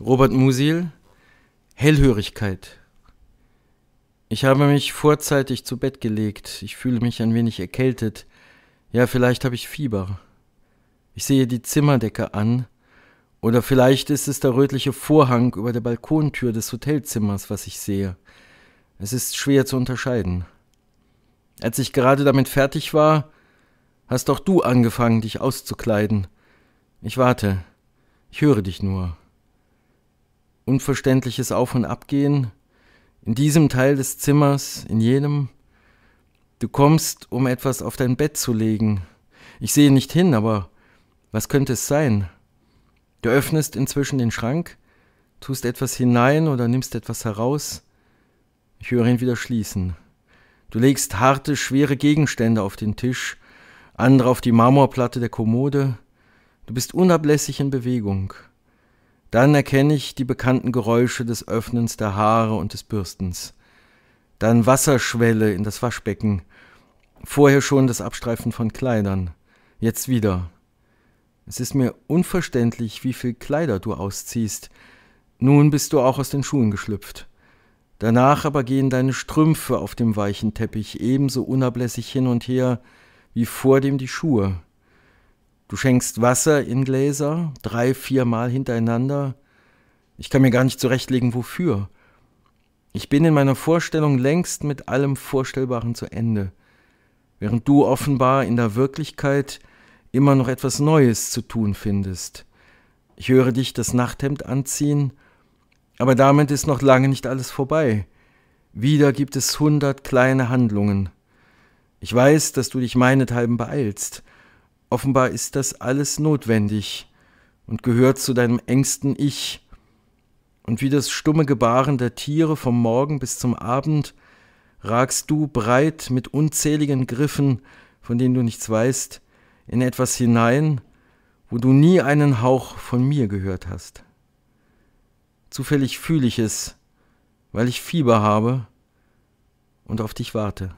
Robert Musil, Hellhörigkeit. Ich habe mich vorzeitig zu Bett gelegt. Ich fühle mich ein wenig erkältet. Ja, vielleicht habe ich Fieber. Ich sehe die Zimmerdecke an. Oder vielleicht ist es der rötliche Vorhang über der Balkontür des Hotelzimmers, was ich sehe. Es ist schwer zu unterscheiden. Als ich gerade damit fertig war, hast auch du angefangen, dich auszukleiden. Ich warte. Ich höre dich nur unverständliches Auf und Abgehen, in diesem Teil des Zimmers, in jenem. Du kommst, um etwas auf dein Bett zu legen. Ich sehe nicht hin, aber was könnte es sein? Du öffnest inzwischen den Schrank, tust etwas hinein oder nimmst etwas heraus. Ich höre ihn wieder schließen. Du legst harte, schwere Gegenstände auf den Tisch, andere auf die Marmorplatte der Kommode. Du bist unablässig in Bewegung. Dann erkenne ich die bekannten Geräusche des Öffnens der Haare und des Bürstens. Dann Wasserschwelle in das Waschbecken. Vorher schon das Abstreifen von Kleidern. Jetzt wieder. Es ist mir unverständlich, wie viel Kleider du ausziehst. Nun bist du auch aus den Schuhen geschlüpft. Danach aber gehen deine Strümpfe auf dem weichen Teppich ebenso unablässig hin und her wie vor dem die Schuhe. Du schenkst Wasser in Gläser, drei, vier Mal hintereinander. Ich kann mir gar nicht zurechtlegen, wofür. Ich bin in meiner Vorstellung längst mit allem Vorstellbaren zu Ende, während du offenbar in der Wirklichkeit immer noch etwas Neues zu tun findest. Ich höre dich das Nachthemd anziehen, aber damit ist noch lange nicht alles vorbei. Wieder gibt es hundert kleine Handlungen. Ich weiß, dass du dich meinethalben beeilst, Offenbar ist das alles notwendig und gehört zu deinem engsten Ich. Und wie das stumme Gebaren der Tiere vom Morgen bis zum Abend, ragst du breit mit unzähligen Griffen, von denen du nichts weißt, in etwas hinein, wo du nie einen Hauch von mir gehört hast. Zufällig fühle ich es, weil ich Fieber habe und auf dich warte.